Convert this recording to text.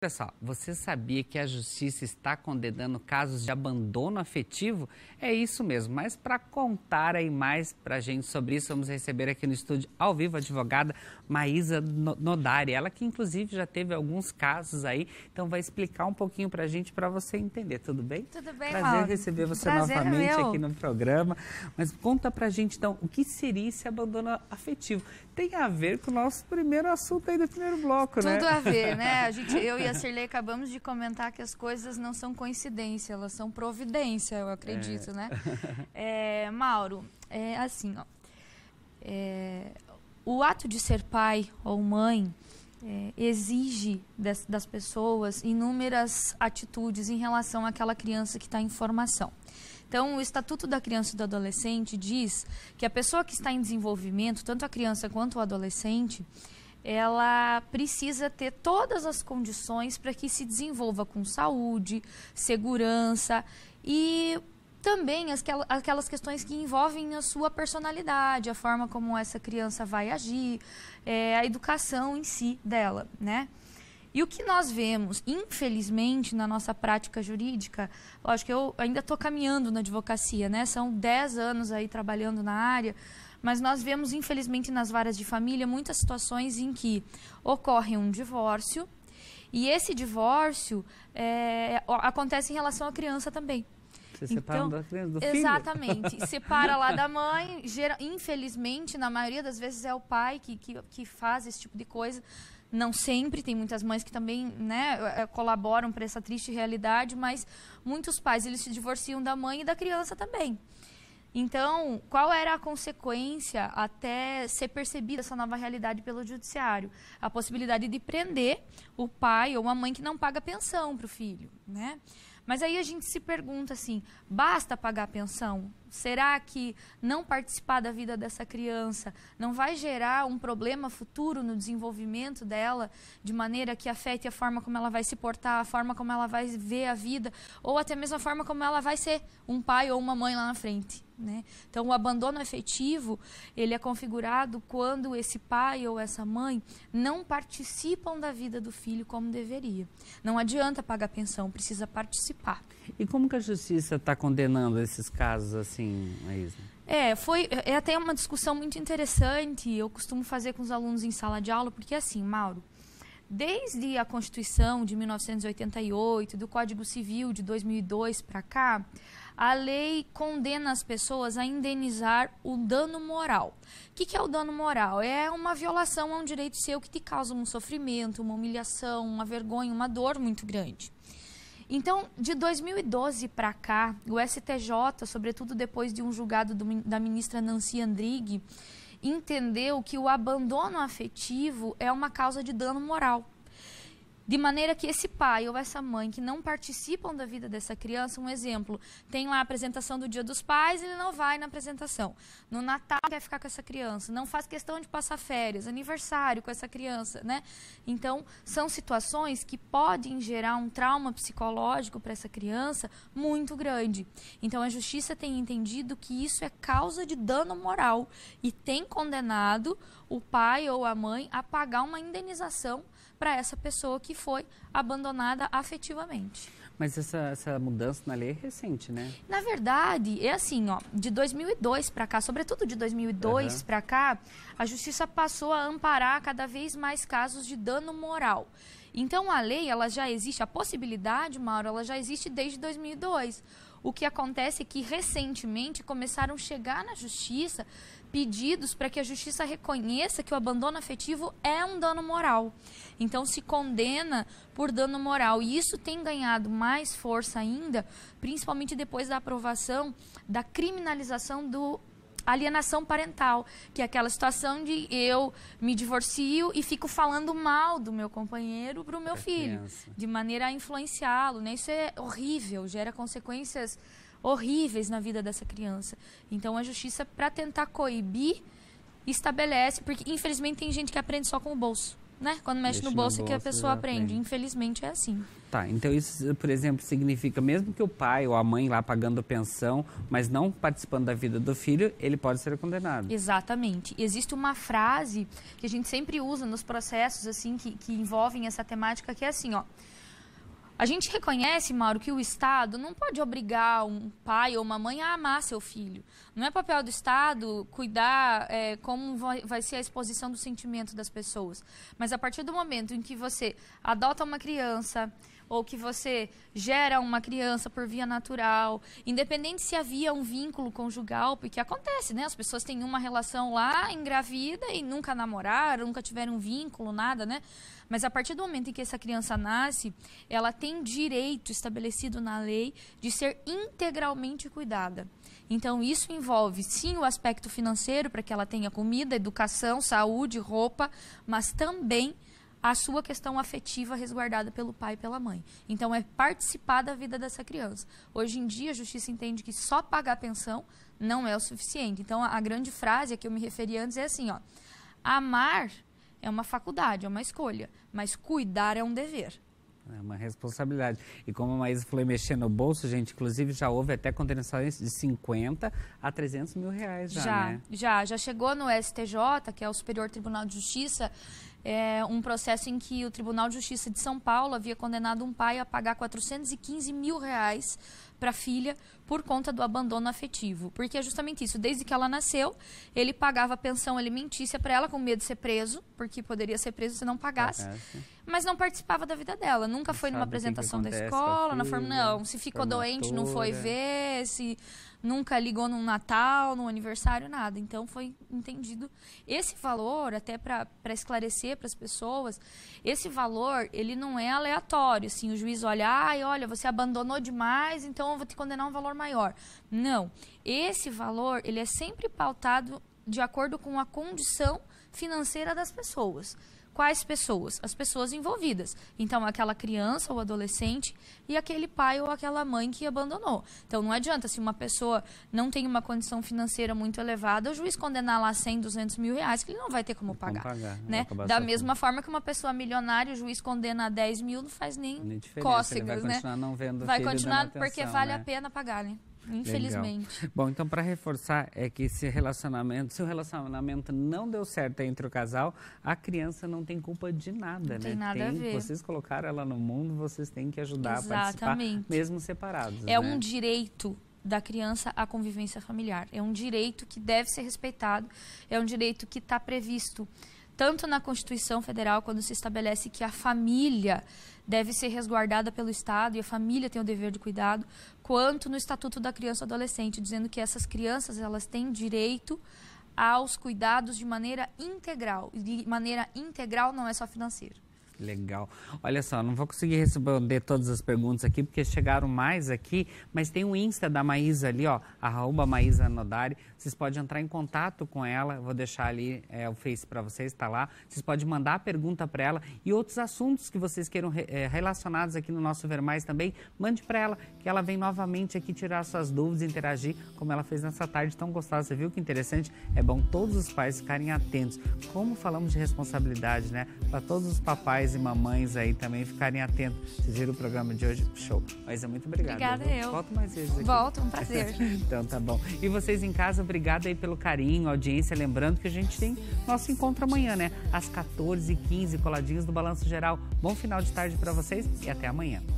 Olha só, você sabia que a justiça está condenando casos de abandono afetivo? É isso mesmo, mas para contar aí mais para a gente sobre isso, vamos receber aqui no estúdio ao vivo a advogada Maísa Nodari, ela que inclusive já teve alguns casos aí, então vai explicar um pouquinho para a gente para você entender, tudo bem? Tudo bem, Prazer receber você Prazer novamente meu. aqui no programa, mas conta para a gente então, o que seria esse abandono afetivo? Tem a ver com o nosso primeiro assunto aí do primeiro bloco, Tudo né? Tudo a ver, né? A gente, eu e e a Cirlei acabamos de comentar que as coisas não são coincidência, elas são providência, eu acredito, é. né? É, Mauro, é assim, ó. É, o ato de ser pai ou mãe é, exige das, das, pessoas inúmeras atitudes em relação àquela criança que está em formação. Então, o Estatuto da Criança e do Adolescente diz que a pessoa que está em desenvolvimento, tanto a criança quanto o adolescente, ela precisa ter todas as condições para que se desenvolva com saúde, segurança e também aquelas questões que envolvem a sua personalidade, a forma como essa criança vai agir, é, a educação em si dela, né? E o que nós vemos, infelizmente, na nossa prática jurídica, lógico que eu ainda estou caminhando na advocacia, né? São 10 anos aí trabalhando na área, mas nós vemos, infelizmente, nas varas de família, muitas situações em que ocorre um divórcio e esse divórcio é, acontece em relação à criança também. Você separa então, da criança, do exatamente, filho. Separa lá da mãe. infelizmente, na maioria das vezes é o pai que, que, que faz esse tipo de coisa não sempre, tem muitas mães que também né, eh, colaboram para essa triste realidade, mas muitos pais eles se divorciam da mãe e da criança também. Então, qual era a consequência até ser percebida essa nova realidade pelo judiciário? A possibilidade de prender o pai ou a mãe que não paga pensão para o filho, né? Mas aí a gente se pergunta assim, basta pagar pensão? será que não participar da vida dessa criança não vai gerar um problema futuro no desenvolvimento dela, de maneira que afete a forma como ela vai se portar, a forma como ela vai ver a vida, ou até mesmo a forma como ela vai ser um pai ou uma mãe lá na frente? Né? Então, o abandono efetivo ele é configurado quando esse pai ou essa mãe não participam da vida do filho como deveria. Não adianta pagar pensão, precisa participar. E como que a justiça está condenando esses casos assim? assim, Maísa? É, foi é até uma discussão muito interessante. Eu costumo fazer com os alunos em sala de aula, porque assim, Mauro, desde a Constituição de 1988, do Código Civil de 2002 para cá, a lei condena as pessoas a indenizar o dano moral. O que, que, é o dano moral? É uma violação a um direito seu que te causa um sofrimento, uma humilhação, uma vergonha, uma dor muito grande. Então, de 2012 para cá, o STJ, sobretudo depois de um julgado do, da ministra Nancy Andrighi, entendeu que o abandono afetivo é uma causa de dano moral. De maneira que esse pai ou essa mãe que não participam da vida dessa criança, um exemplo, tem lá a apresentação do Dia dos Pais, ele não vai na apresentação. No Natal quer ficar com essa criança, não faz questão de passar férias, aniversário com essa criança, né? Então, são situações que podem gerar um trauma psicológico para essa criança muito grande. Então, a justiça tem entendido que isso é causa de dano moral e tem condenado o pai ou a mãe a pagar uma indenização para essa pessoa que foi abandonada afetivamente. Mas essa, essa mudança na lei é recente, né? Na verdade, é assim, ó, de 2002 para cá, sobretudo de 2002 uhum. para cá, a justiça passou a amparar cada vez mais casos de dano moral. Então a lei, ela já existe, a possibilidade, Mauro, ela já existe desde 2002. O que acontece é que recentemente começaram a chegar na justiça pedidos para que a justiça reconheça que o abandono afetivo é um dano moral. Então se condena por dano moral e isso tem ganhado mais força ainda, principalmente depois da aprovação da criminalização do alienação parental, que é aquela situação de eu me divorcio e fico falando mal do meu companheiro para o meu é filho, criança. de maneira a influenciá-lo. Né? Isso é horrível, gera consequências horríveis na vida dessa criança. Então a justiça, para tentar coibir, estabelece, porque infelizmente tem gente que aprende só com o bolso. Né? Quando mexe, mexe no, bolso no bolso é que a pessoa é, aprende. aprende. Infelizmente é assim. Tá, então isso, por exemplo, significa mesmo que o pai ou a mãe lá pagando pensão, mas não participando da vida do filho, ele pode ser condenado. Exatamente. Existe uma frase que a gente sempre usa nos processos assim que, que envolvem essa temática que é assim, ó. A gente reconhece, Mauro, que o Estado não pode obrigar um pai ou uma mãe a amar seu filho. Não é papel do Estado cuidar é, como vai, ser a exposição do sentimento das pessoas. Mas a partir do momento em que você adota uma criança, ou que você gera uma criança por via natural, independente se havia um vínculo conjugal, porque acontece, né? As pessoas têm uma relação lá, engravida e nunca namoraram, nunca tiveram um vínculo, nada, né? Mas a partir do momento em que essa criança nasce, ela tem direito estabelecido na lei de ser integralmente cuidada. Então, isso envolve sim o aspecto financeiro, para que ela tenha comida, educação, saúde, roupa, mas também a sua questão afetiva resguardada pelo pai e pela mãe. Então, é participar da vida dessa criança. Hoje em dia, a justiça entende que só pagar pensão não é o suficiente. Então, a grande frase a que eu me referi antes é assim: ó, amar é uma faculdade, é uma escolha, mas cuidar é um dever. É uma responsabilidade. E como a Maísa falou, mexer no bolso, gente, inclusive já houve até condenações de 50 a 300 mil reais já, Já, né? já, já chegou no STJ, que é o Superior Tribunal de Justiça, é, um processo em que o Tribunal de Justiça de São Paulo havia condenado um pai a pagar 415 mil reais para a filha por conta do abandono afetivo. Porque é justamente isso. Desde que ela nasceu, ele pagava pensão alimentícia para ela com medo de ser preso, porque poderia ser preso se não pagasse. Pagasse. Ah, é, mas não participava da vida dela. Nunca foi numa apresentação da escola, na forma não, se ficou doente não foi ver, se nunca ligou num Natal, num aniversário, nada. Então foi entendido esse valor até para esclarecer para as pessoas, esse valor, ele não é aleatório, assim, o juiz olha, ai, olha, você abandonou demais, então então eu vou te condenar a um valor maior. Não. Esse valor, ele é sempre pautado de acordo com a condição financeira das pessoas. Quais pessoas? As pessoas envolvidas. Então, aquela criança ou adolescente e aquele pai ou aquela mãe que abandonou. Então, não adianta, se uma pessoa não tem uma condição financeira muito elevada, o juiz condenar lá 100, 200 mil reais, que ele não vai ter como pagar. pagar né? Da mesma forma que uma pessoa milionária, o juiz condena a 10 mil, não faz nem, nem cócegas. Vai né? continuar não vendo Vai continuar porque vale né? a pena pagar, né? Infelizmente. Legal. Bom, então para reforçar é que esse relacionamento, se o relacionamento não deu certo entre o casal, a criança não tem culpa de nada, não né? Tem nada tem, a ver. Vocês colocaram ela no mundo, vocês têm que ajudar Exatamente. a participar, mesmo separados. É né? um direito da criança à convivência familiar. É um direito que deve ser respeitado, é um direito que está previsto tanto na Constituição Federal, quando se estabelece que a família deve ser resguardada pelo Estado e a família tem o dever de cuidado, quanto no Estatuto da Criança e Adolescente, dizendo que essas crianças elas têm direito aos cuidados de maneira integral. de maneira integral não é só financeira. Legal. Olha só, não vou conseguir responder todas as perguntas aqui, porque chegaram mais aqui, mas tem o um Insta da Maísa ali, ó, arroba Maísa Nodari. Vocês podem entrar em contato com ela, vou deixar ali é, o Face para vocês, está lá. Vocês podem mandar a pergunta para ela e outros assuntos que vocês queiram é, relacionados aqui no nosso Ver Mais também, mande para ela, que ela vem novamente aqui tirar suas dúvidas, interagir, como ela fez nessa tarde tão gostosa. Você viu que interessante? É bom todos os pais ficarem atentos. Como falamos de responsabilidade, né? Para todos os papais papais e mamães aí também ficarem atentos. Vocês viram o programa de hoje? Show. Mas é muito obrigada. Obrigada eu. eu. Volto mais vezes aqui. Volto, um prazer. então tá bom. E vocês em casa, obrigada aí pelo carinho, audiência. Lembrando que a gente tem nosso encontro amanhã, né? Às 14h15, coladinhos do Balanço Geral. Bom final de tarde para vocês e até amanhã.